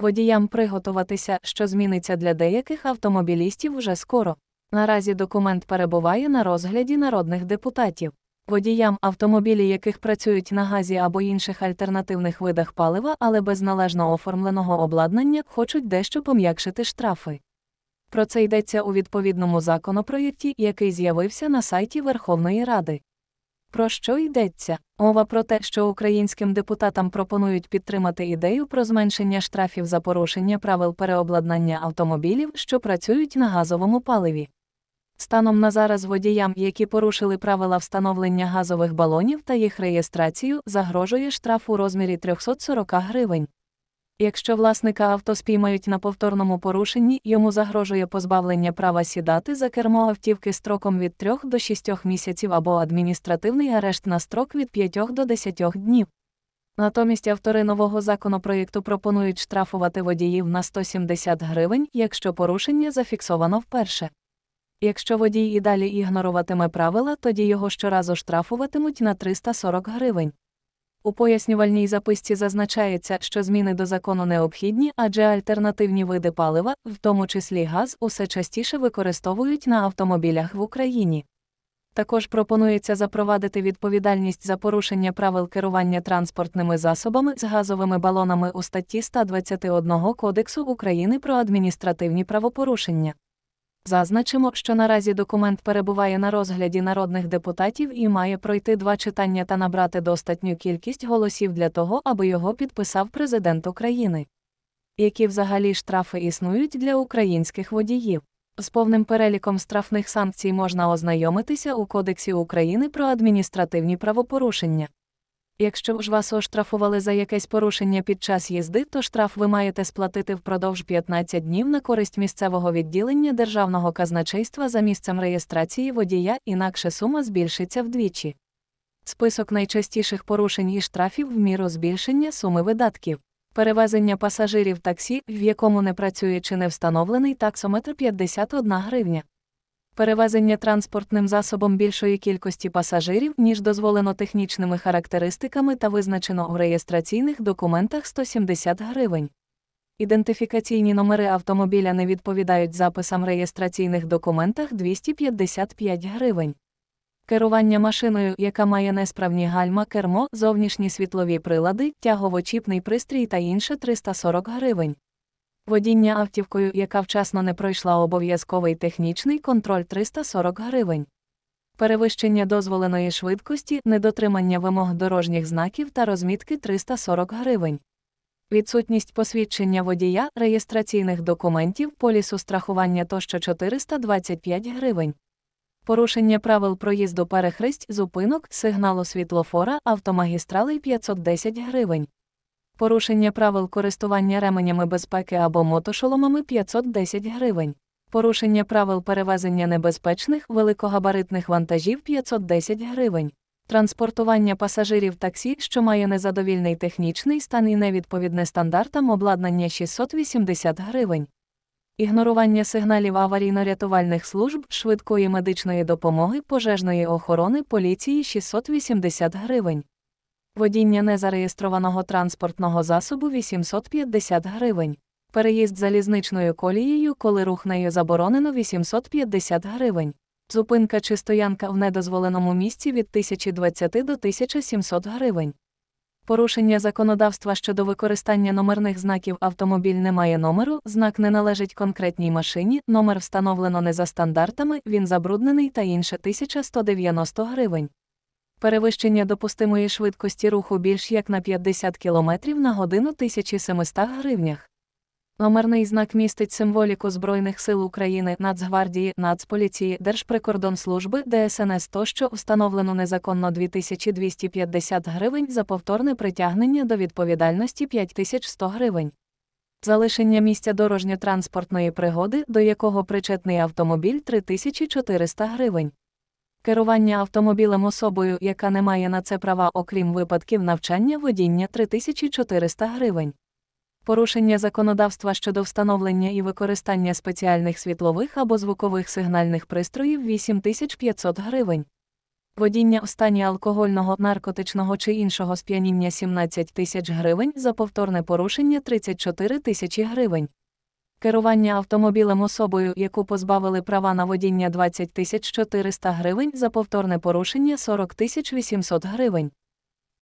Водіям приготуватися, що зміниться для деяких автомобілістів уже скоро. Наразі документ перебуває на розгляді народних депутатів. Водіям автомобілі, яких працюють на газі або інших альтернативних видах палива, але без належно оформленого обладнання, хочуть дещо пом'якшити штрафи. Про це йдеться у відповідному законопроєкті, який з'явився на сайті Верховної Ради. Про що йдеться? Мова про те, що українським депутатам пропонують підтримати ідею про зменшення штрафів за порушення правил переобладнання автомобілів, що працюють на газовому паливі. Станом на зараз водіям, які порушили правила встановлення газових балонів та їх реєстрацію, загрожує штраф у розмірі 340 гривень. Якщо власника авто спіймають на повторному порушенні, йому загрожує позбавлення права сідати за кермо автівки строком від 3 до 6 місяців або адміністративний арешт на строк від 5 до 10 днів. Натомість автори нового законопроєкту пропонують штрафувати водіїв на 170 гривень, якщо порушення зафіксовано вперше. Якщо водій і далі ігноруватиме правила, тоді його щоразу штрафуватимуть на 340 гривень. У пояснювальній записці зазначається, що зміни до закону необхідні, адже альтернативні види палива, в тому числі газ, усе частіше використовують на автомобілях в Україні. Також пропонується запровадити відповідальність за порушення правил керування транспортними засобами з газовими балонами у статті 121 Кодексу України про адміністративні правопорушення. Зазначимо, що наразі документ перебуває на розгляді народних депутатів і має пройти два читання та набрати достатню кількість голосів для того, аби його підписав президент України. Які взагалі штрафи існують для українських водіїв? З повним переліком штрафних санкцій можна ознайомитися у Кодексі України про адміністративні правопорушення. Якщо ж вас оштрафували за якесь порушення під час їзди, то штраф ви маєте сплатити впродовж 15 днів на користь місцевого відділення державного казначейства за місцем реєстрації водія, інакше сума збільшиться вдвічі. Список найчастіших порушень і штрафів в міру збільшення суми видатків. Перевезення пасажирів таксі, в якому не працює чи не встановлений таксометр 51 гривня перевезення транспортним засобом більшої кількості пасажирів, ніж дозволено технічними характеристиками та визначено у реєстраційних документах 170 гривень. Ідентифікаційні номери автомобіля не відповідають записам реєстраційних документах 255 гривень. Керування машиною, яка має несправні гальма, кермо, зовнішні світлові прилади, тяговочіпний пристрій та інше 340 гривень. Водіння автівкою, яка вчасно не пройшла обов'язковий технічний контроль 340 гривень. Перевищення дозволеної швидкості, недотримання вимог дорожніх знаків та розмітки 340 гривень. Відсутність посвідчення водія, реєстраційних документів, полісу страхування тощо 425 гривень. Порушення правил проїзду перехресть, зупинок, сигналу світлофора, автомагістралей 510 гривень. Порушення правил користування ременями безпеки або мотошоломами 510 гривень. Порушення правил перевезення небезпечних великогабаритних вантажів 510 гривень. Транспортування пасажирів таксі, що має незадовільний технічний стан і невідповідне стандартам обладнання 680 гривень. Ігнорування сигналів аварійно-рятувальних служб, швидкої медичної допомоги, пожежної охорони поліції 680 гривень водіння незареєстрованого транспортного засобу 850 гривень, переїзд залізничною колією, коли рух нею заборонено 850 гривень, зупинка чи стоянка в недозволеному місці від 1020 до 1700 гривень. Порушення законодавства щодо використання номерних знаків автомобіль не має номеру, знак не належить конкретній машині, номер встановлено не за стандартами, він забруднений та інше 1190 гривень перевищення допустимої швидкості руху більш як на 50 км на годину 1700 гривнях. Номерний знак містить символіку Збройних сил України, Нацгвардії, Нацполіції, Держприкордонслужби, ДСНС тощо встановлено незаконно 2250 гривень за повторне притягнення до відповідальності 5100 гривень. Залишення місця дорожньо-транспортної пригоди, до якого причетний автомобіль 3400 гривень. Керування автомобілем особою, яка не має на це права, окрім випадків навчання водіння 3400 гривень. Порушення законодавства щодо встановлення і використання спеціальних світлових або звукових сигнальних пристроїв 8500 гривень. Водіння в стані алкогольного, наркотичного чи іншого сп'яніння 17 тисяч гривень за повторне порушення 34 тисячі гривень. Керування автомобілем особою, яку позбавили права на водіння 20 400 гривень за повторне порушення 40 800 гривень.